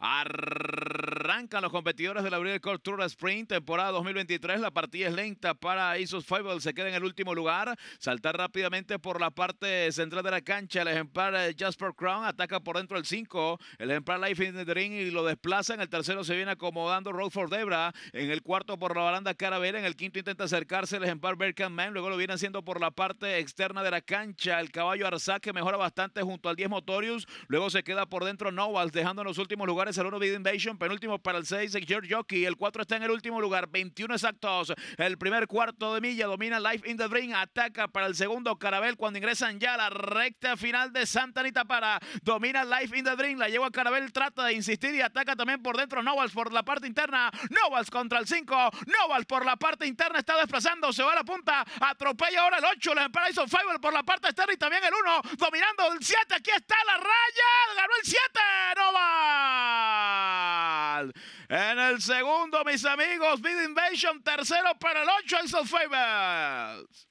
Arre los competidores de la Breeders' Cup Tour Sprint temporada 2023. La partida es lenta para Isos Fable. Se queda en el último lugar. Saltar rápidamente por la parte central de la cancha. El ejemplar eh, Jasper Crown ataca por dentro el 5. El ejemplar Life in the Dream y lo desplaza. En el tercero se viene acomodando Road for Debra. En el cuarto por la baranda Caravera. En el quinto intenta acercarse el ejemplar Berkham Man. Luego lo viene haciendo por la parte externa de la cancha. El caballo Arsaque que mejora bastante junto al 10 Motorius. Luego se queda por dentro Novals dejando en los últimos lugares el 1 Bid Invasion. Penúltimo para el 6, George Jockey. El 4 está en el último lugar, 21 exactos. El primer cuarto de milla domina Life in the Dream. Ataca para el segundo Carabel cuando ingresan ya a la recta final de Santa Anita para. Domina Life in the Dream. La lleva Carabel, trata de insistir y ataca también por dentro. Novals por la parte interna. Novals contra el 5. Novals por la parte interna está desplazando. Se va a la punta. Atropella ahora el 8. La Paradise of Fiber por la parte externa y también el 1. Dominando el 7. Aquí está la raya. Ganó el 7. En el segundo, mis amigos, Bid Invasion. Tercero para el 8, Ace of